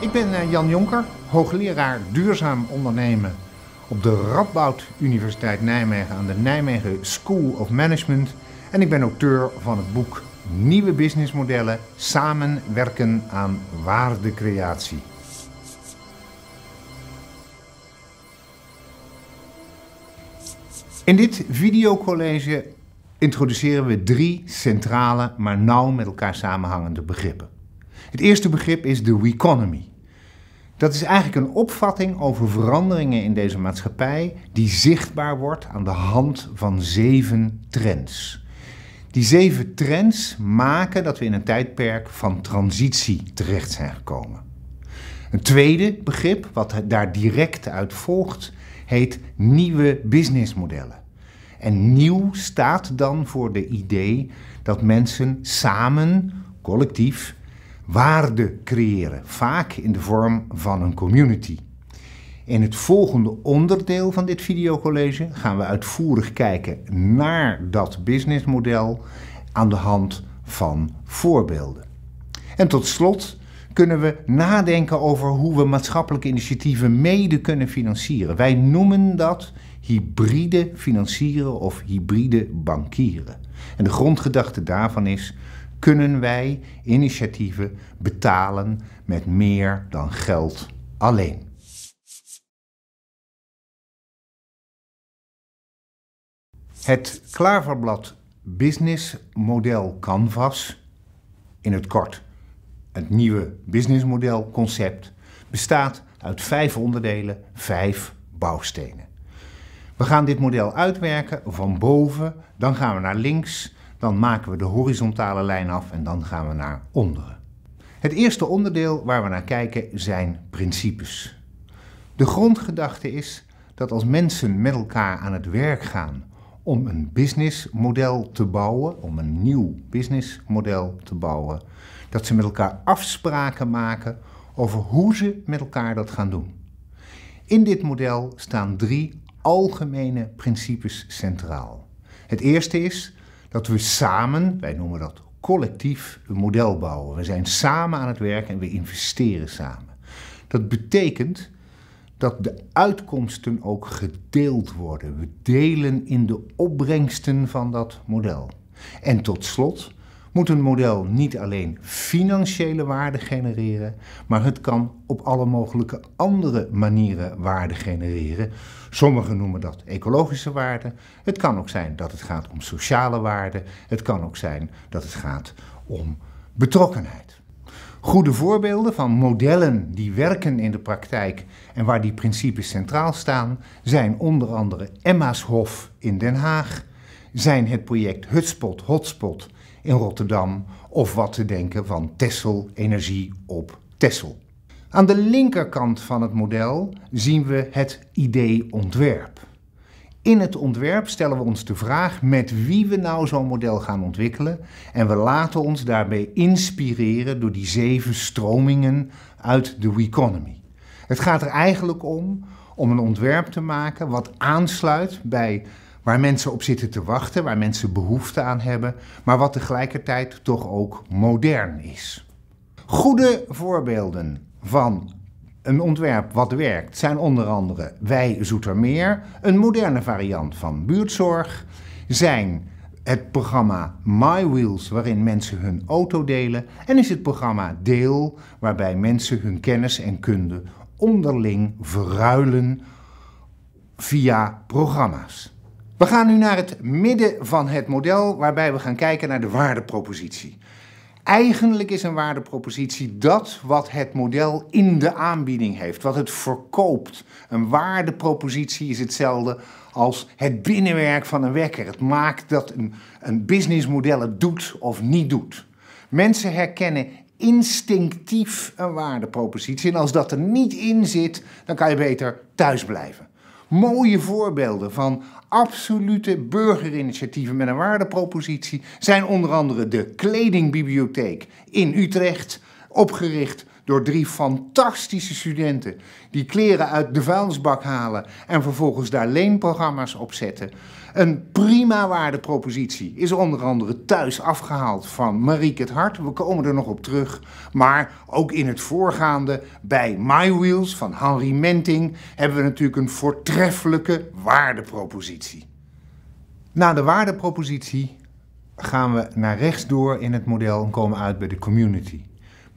Ik ben eh, Jan Jonker, hoogleraar duurzaam ondernemen op de Radboud Universiteit Nijmegen aan de Nijmegen School of Management. En ik ben auteur van het boek Nieuwe businessmodellen samenwerken aan waardecreatie. In dit videocollege introduceren we drie centrale, maar nauw met elkaar samenhangende begrippen. Het eerste begrip is de economy. Dat is eigenlijk een opvatting over veranderingen in deze maatschappij die zichtbaar wordt aan de hand van zeven trends. Die zeven trends maken dat we in een tijdperk van transitie terecht zijn gekomen. Een tweede begrip, wat daar direct uit volgt, heet nieuwe businessmodellen. En nieuw staat dan voor de idee dat mensen samen, collectief, waarde creëren, vaak in de vorm van een community. In het volgende onderdeel van dit videocollege gaan we uitvoerig kijken naar dat businessmodel aan de hand van voorbeelden. En tot slot kunnen we nadenken over hoe we maatschappelijke initiatieven mede kunnen financieren. Wij noemen dat hybride financieren of hybride bankieren. En de grondgedachte daarvan is kunnen wij initiatieven betalen met meer dan geld alleen. Het Klaverblad Business Model Canvas, in het kort het nieuwe businessmodel concept, bestaat uit vijf onderdelen, vijf bouwstenen. We gaan dit model uitwerken van boven, dan gaan we naar links, dan maken we de horizontale lijn af en dan gaan we naar onderen. Het eerste onderdeel waar we naar kijken zijn principes. De grondgedachte is dat als mensen met elkaar aan het werk gaan om een businessmodel te bouwen, om een nieuw businessmodel te bouwen, dat ze met elkaar afspraken maken over hoe ze met elkaar dat gaan doen. In dit model staan drie algemene principes centraal. Het eerste is dat we samen, wij noemen dat collectief, een model bouwen. We zijn samen aan het werk en we investeren samen. Dat betekent dat de uitkomsten ook gedeeld worden. We delen in de opbrengsten van dat model. En tot slot, moet een model niet alleen financiële waarde genereren, maar het kan op alle mogelijke andere manieren waarde genereren. Sommigen noemen dat ecologische waarde. Het kan ook zijn dat het gaat om sociale waarde. Het kan ook zijn dat het gaat om betrokkenheid. Goede voorbeelden van modellen die werken in de praktijk en waar die principes centraal staan zijn onder andere Emma's Hof in Den Haag, zijn het project Hutspot Hotspot in Rotterdam of wat te denken van Tessel Energie op Tessel. Aan de linkerkant van het model zien we het idee ontwerp. In het ontwerp stellen we ons de vraag met wie we nou zo'n model gaan ontwikkelen en we laten ons daarbij inspireren door die zeven stromingen uit de Weconomy. Het gaat er eigenlijk om om een ontwerp te maken wat aansluit bij waar mensen op zitten te wachten, waar mensen behoefte aan hebben, maar wat tegelijkertijd toch ook modern is. Goede voorbeelden van een ontwerp wat werkt zijn onder andere Wij Zoetermeer, een moderne variant van buurtzorg, zijn het programma My Wheels, waarin mensen hun auto delen, en is het programma Deel, waarbij mensen hun kennis en kunde onderling verruilen via programma's. We gaan nu naar het midden van het model, waarbij we gaan kijken naar de waardepropositie. Eigenlijk is een waardepropositie dat wat het model in de aanbieding heeft, wat het verkoopt. Een waardepropositie is hetzelfde als het binnenwerk van een wekker. Het maakt dat een, een businessmodel het doet of niet doet. Mensen herkennen instinctief een waardepropositie en als dat er niet in zit, dan kan je beter thuis blijven mooie voorbeelden van absolute burgerinitiatieven met een waardepropositie zijn onder andere de Kledingbibliotheek in Utrecht, opgericht door drie fantastische studenten die kleren uit de vuilnisbak halen en vervolgens daar leenprogramma's op zetten. Een prima waardepropositie is onder andere thuis afgehaald van Marieke het Hart. We komen er nog op terug. Maar ook in het voorgaande bij My Wheels van Henry Menting hebben we natuurlijk een voortreffelijke waardepropositie. Na de waardepropositie gaan we naar rechts door in het model en komen uit bij de community.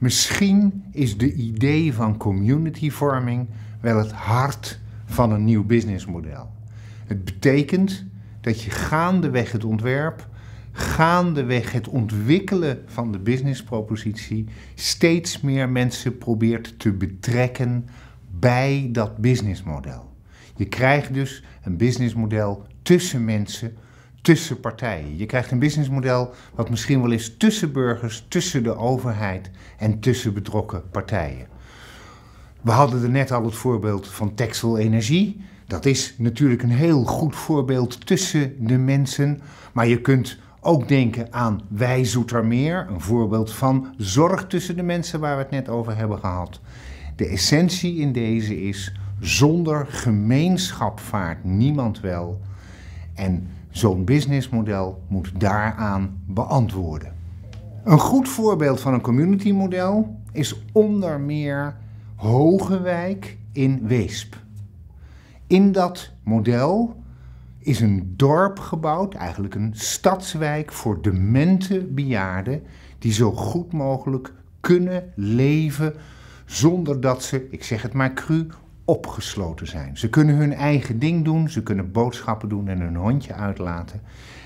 Misschien is de idee van communityvorming wel het hart van een nieuw businessmodel. Het betekent dat je gaandeweg het ontwerp, gaandeweg het ontwikkelen van de businesspropositie, steeds meer mensen probeert te betrekken bij dat businessmodel. Je krijgt dus een businessmodel tussen mensen tussen partijen. Je krijgt een businessmodel wat misschien wel is tussen burgers, tussen de overheid en tussen betrokken partijen. We hadden er net al het voorbeeld van Texel Energie. Dat is natuurlijk een heel goed voorbeeld tussen de mensen. Maar je kunt ook denken aan Wij Zoetermeer, een voorbeeld van zorg tussen de mensen waar we het net over hebben gehad. De essentie in deze is: zonder gemeenschap vaart niemand wel. En Zo'n businessmodel moet daaraan beantwoorden. Een goed voorbeeld van een communitymodel is onder meer Hogewijk in Weesp. In dat model is een dorp gebouwd, eigenlijk een stadswijk voor demente bejaarden die zo goed mogelijk kunnen leven zonder dat ze, ik zeg het maar cru, opgesloten zijn. Ze kunnen hun eigen ding doen, ze kunnen boodschappen doen en hun hondje uitlaten.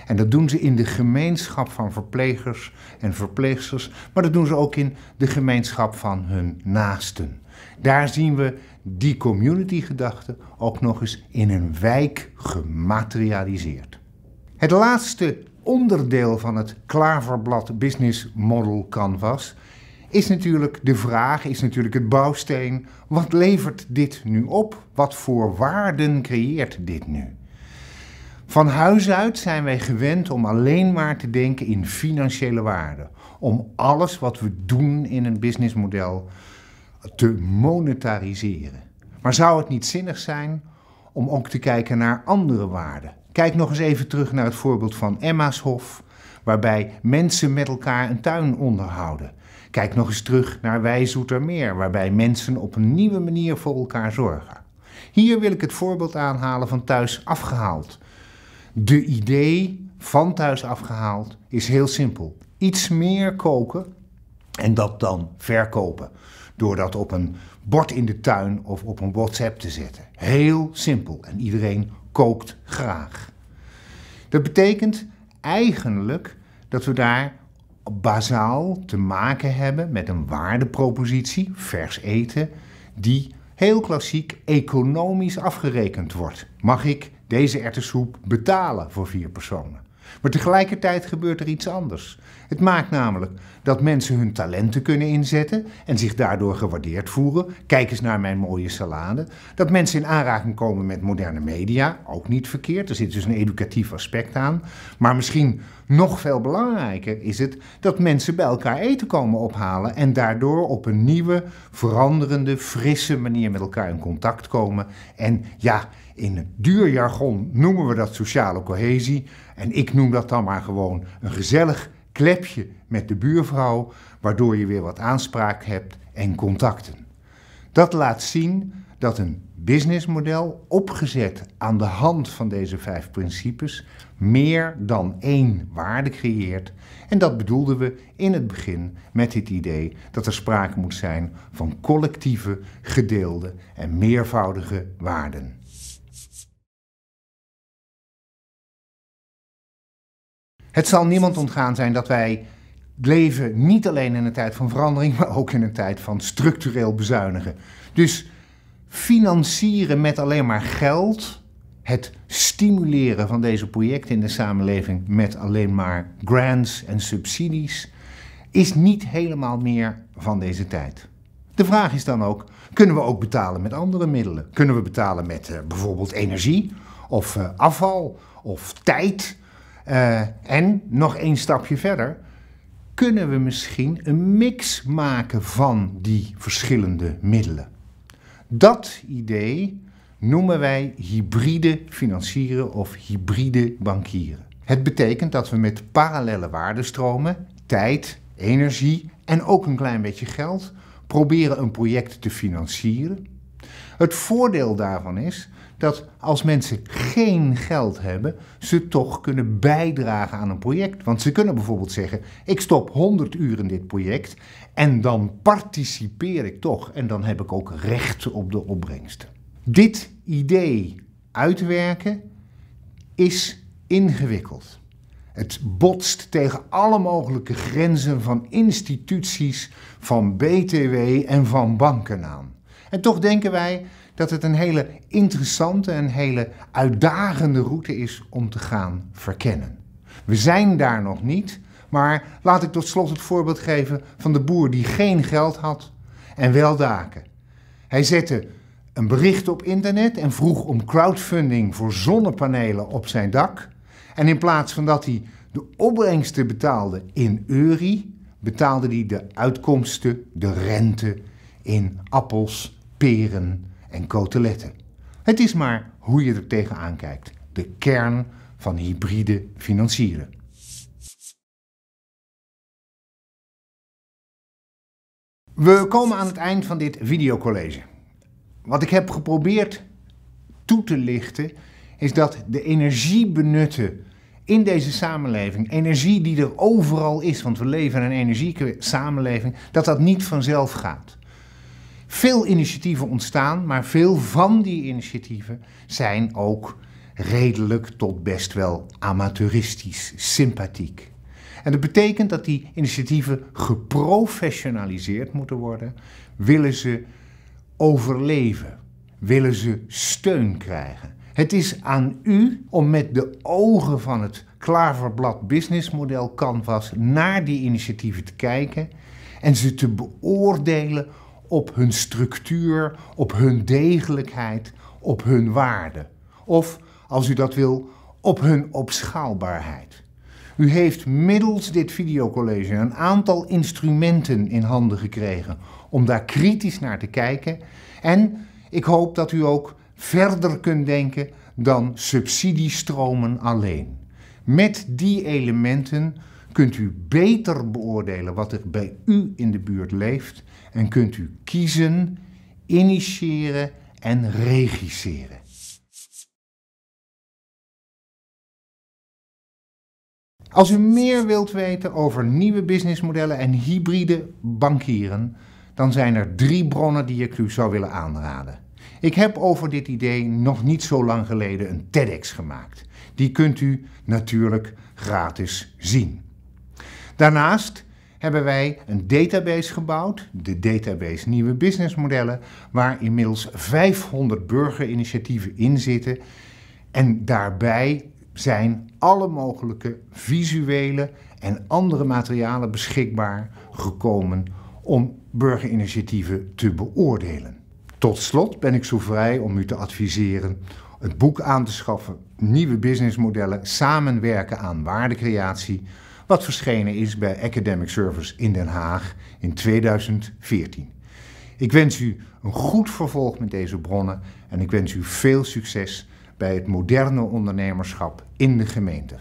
En dat doen ze in de gemeenschap van verplegers en verpleegsters, maar dat doen ze ook in de gemeenschap van hun naasten. Daar zien we die community-gedachte ook nog eens in een wijk gematerialiseerd. Het laatste onderdeel van het Klaverblad Business Model Canvas is natuurlijk de vraag, is natuurlijk het bouwsteen, wat levert dit nu op? Wat voor waarden creëert dit nu? Van huis uit zijn wij gewend om alleen maar te denken in financiële waarden. Om alles wat we doen in een businessmodel te monetariseren. Maar zou het niet zinnig zijn om ook te kijken naar andere waarden? Kijk nog eens even terug naar het voorbeeld van Emma's Hof waarbij mensen met elkaar een tuin onderhouden. Kijk nog eens terug naar Wij meer, waarbij mensen op een nieuwe manier voor elkaar zorgen. Hier wil ik het voorbeeld aanhalen van Thuis Afgehaald. De idee van Thuis Afgehaald is heel simpel. Iets meer koken en dat dan verkopen. Door dat op een bord in de tuin of op een WhatsApp te zetten. Heel simpel en iedereen kookt graag. Dat betekent eigenlijk dat we daar bazaal te maken hebben met een waardepropositie, vers eten, die heel klassiek economisch afgerekend wordt. Mag ik deze ertessoep betalen voor vier personen? Maar tegelijkertijd gebeurt er iets anders. Het maakt namelijk dat mensen hun talenten kunnen inzetten en zich daardoor gewaardeerd voelen. Kijk eens naar mijn mooie salade. Dat mensen in aanraking komen met moderne media, ook niet verkeerd. Er zit dus een educatief aspect aan. Maar misschien nog veel belangrijker is het dat mensen bij elkaar eten komen ophalen en daardoor op een nieuwe, veranderende, frisse manier met elkaar in contact komen. En ja, in het duur jargon noemen we dat sociale cohesie. En ik noem dat dan maar gewoon een gezellig klepje met de buurvrouw, waardoor je weer wat aanspraak hebt en contacten. Dat laat zien dat een businessmodel opgezet aan de hand van deze vijf principes meer dan één waarde creëert. En dat bedoelden we in het begin met dit idee dat er sprake moet zijn van collectieve, gedeelde en meervoudige waarden. Het zal niemand ontgaan zijn dat wij leven niet alleen in een tijd van verandering, maar ook in een tijd van structureel bezuinigen. Dus financieren met alleen maar geld, het stimuleren van deze projecten in de samenleving met alleen maar grants en subsidies, is niet helemaal meer van deze tijd. De vraag is dan ook, kunnen we ook betalen met andere middelen? Kunnen we betalen met eh, bijvoorbeeld energie of eh, afval of tijd? Eh, en nog één stapje verder, kunnen we misschien een mix maken van die verschillende middelen? Dat idee noemen wij hybride financieren of hybride bankieren. Het betekent dat we met parallele waardestromen, tijd, energie en ook een klein beetje geld proberen een project te financieren het voordeel daarvan is dat als mensen geen geld hebben, ze toch kunnen bijdragen aan een project. Want ze kunnen bijvoorbeeld zeggen: ik stop 100 uur in dit project en dan participeer ik toch en dan heb ik ook recht op de opbrengsten. Dit idee uitwerken is ingewikkeld. Het botst tegen alle mogelijke grenzen van instituties, van BTW en van banken aan. En toch denken wij dat het een hele interessante en hele uitdagende route is om te gaan verkennen. We zijn daar nog niet, maar laat ik tot slot het voorbeeld geven van de boer die geen geld had en wel daken. Hij zette een bericht op internet en vroeg om crowdfunding voor zonnepanelen op zijn dak. En in plaats van dat hij de opbrengsten betaalde in euri, betaalde hij de uitkomsten, de rente in appels peren en koteletten. Het is maar hoe je er tegenaan kijkt, de kern van hybride financieren. We komen aan het eind van dit videocollege. Wat ik heb geprobeerd toe te lichten is dat de energie benutten in deze samenleving, energie die er overal is, want we leven in een samenleving, dat dat niet vanzelf gaat veel initiatieven ontstaan, maar veel van die initiatieven zijn ook redelijk tot best wel amateuristisch, sympathiek. En dat betekent dat die initiatieven geprofessionaliseerd moeten worden, willen ze overleven, willen ze steun krijgen. Het is aan u om met de ogen van het Klaverblad businessmodel Canvas naar die initiatieven te kijken en ze te beoordelen op hun structuur, op hun degelijkheid, op hun waarde. Of, als u dat wil, op hun opschaalbaarheid. U heeft middels dit videocollege een aantal instrumenten in handen gekregen om daar kritisch naar te kijken. En ik hoop dat u ook verder kunt denken dan subsidiestromen alleen. Met die elementen kunt u beter beoordelen wat er bij u in de buurt leeft en kunt u kiezen, initiëren en regisseren. Als u meer wilt weten over nieuwe businessmodellen en hybride bankieren, dan zijn er drie bronnen die ik u zou willen aanraden. Ik heb over dit idee nog niet zo lang geleden een TEDx gemaakt. Die kunt u natuurlijk gratis zien. Daarnaast hebben wij een database gebouwd, de database Nieuwe Businessmodellen, waar inmiddels 500 burgerinitiatieven in zitten. En daarbij zijn alle mogelijke visuele en andere materialen beschikbaar gekomen om burgerinitiatieven te beoordelen. Tot slot ben ik zo vrij om u te adviseren het boek aan te schaffen Nieuwe businessmodellen samenwerken aan waardecreatie wat verschenen is bij Academic Service in Den Haag in 2014. Ik wens u een goed vervolg met deze bronnen en ik wens u veel succes bij het moderne ondernemerschap in de gemeente.